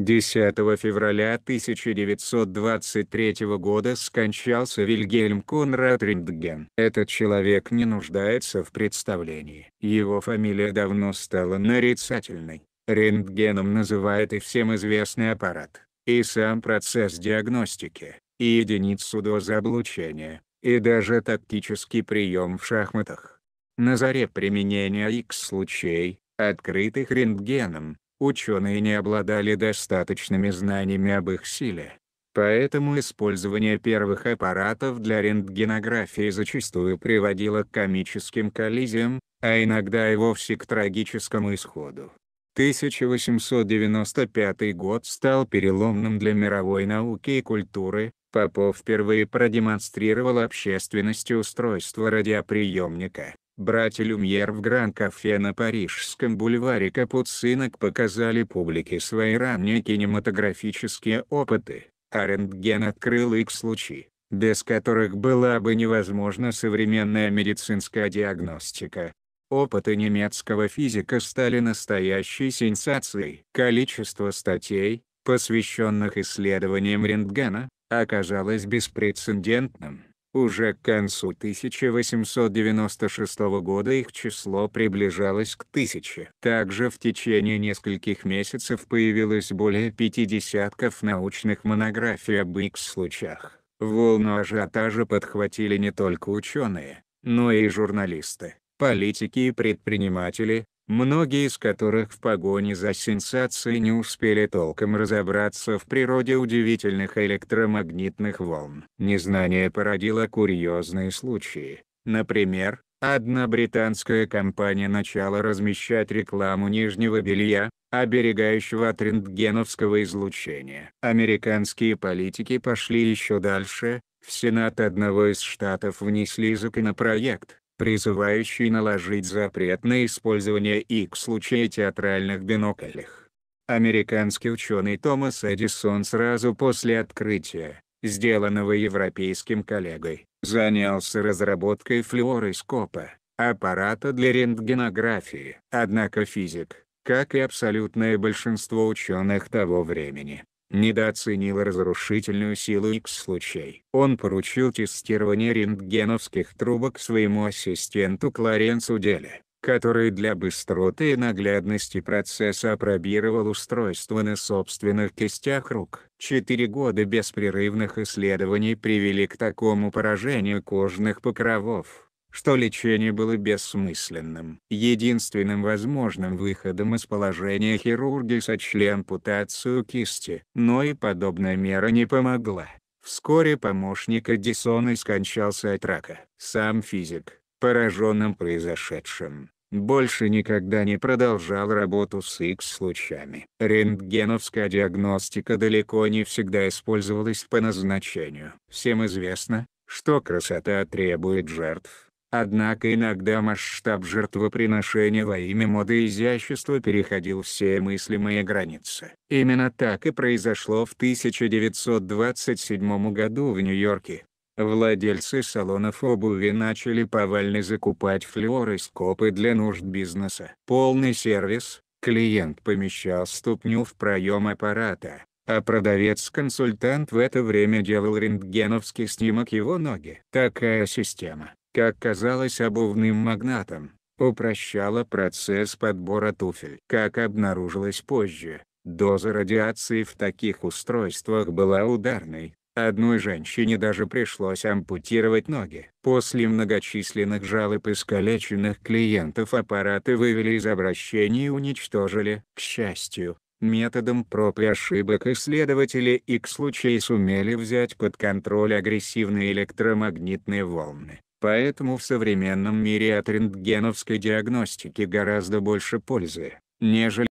10 февраля 1923 года скончался Вильгельм Конрад Риндген. Этот человек не нуждается в представлении. Его фамилия давно стала нарицательной. Рентгеном называют и всем известный аппарат, и сам процесс диагностики, и единицу доза облучения, и даже тактический прием в шахматах. На заре применения X-лучей, открытых рентгеном, ученые не обладали достаточными знаниями об их силе. Поэтому использование первых аппаратов для рентгенографии зачастую приводило к комическим коллизиям, а иногда и вовсе к трагическому исходу. 1895 год стал переломным для мировой науки и культуры, Попов впервые продемонстрировал общественности устройство радиоприемника. Братья Люмьер в Гран-кафе на Парижском бульваре Капуцинок показали публике свои ранние кинематографические опыты, а рентген открыл их случаи, без которых была бы невозможна современная медицинская диагностика. Опыты немецкого физика стали настоящей сенсацией. Количество статей, посвященных исследованиям рентгена, оказалось беспрецедентным. Уже к концу 1896 года их число приближалось к тысяче. Также в течение нескольких месяцев появилось более пяти десятков научных монографий об Х-случаях. Волну ажиотажа подхватили не только ученые, но и журналисты, политики и предприниматели, многие из которых в погоне за сенсацией не успели толком разобраться в природе удивительных электромагнитных волн. Незнание породило курьезные случаи. Например, одна британская компания начала размещать рекламу нижнего белья, оберегающего от рентгеновского излучения. Американские политики пошли еще дальше, в Сенат одного из штатов внесли законопроект, призывающий наложить запрет на использование их в случае театральных биноклях. Американский ученый Томас Эдисон сразу после открытия, сделанного европейским коллегой, занялся разработкой флюороскопа, аппарата для рентгенографии. Однако физик, как и абсолютное большинство ученых того времени, недооценила разрушительную силу x случай. Он поручил тестирование рентгеновских трубок своему ассистенту Кларенсу Деле, который для быстроты и наглядности процесса опробировал устройство на собственных кистях рук. Четыре года беспрерывных исследований привели к такому поражению кожных покровов что лечение было бессмысленным. Единственным возможным выходом из положения хирурги сочли ампутацию кисти. Но и подобная мера не помогла. Вскоре помощник Эдисона скончался от рака. Сам физик, пораженным произошедшим, больше никогда не продолжал работу с X-лучами. Рентгеновская диагностика далеко не всегда использовалась по назначению. Всем известно, что красота требует жертв. Однако иногда масштаб жертвоприношения во имя моды и изящества переходил все мыслимые границы. Именно так и произошло в 1927 году в Нью-Йорке. Владельцы салонов обуви начали повально закупать флюороскопы для нужд бизнеса. Полный сервис, клиент помещал ступню в проем аппарата, а продавец-консультант в это время делал рентгеновский снимок его ноги. Такая система как казалось обувным магнатам, упрощало процесс подбора туфель. Как обнаружилось позже, доза радиации в таких устройствах была ударной. Одной женщине даже пришлось ампутировать ноги. После многочисленных жалоб искалеченных клиентов аппараты вывели из обращения и уничтожили. К счастью, методом проб и ошибок исследователи X случае сумели взять под контроль агрессивные электромагнитные волны. Поэтому в современном мире от рентгеновской диагностики гораздо больше пользы, нежели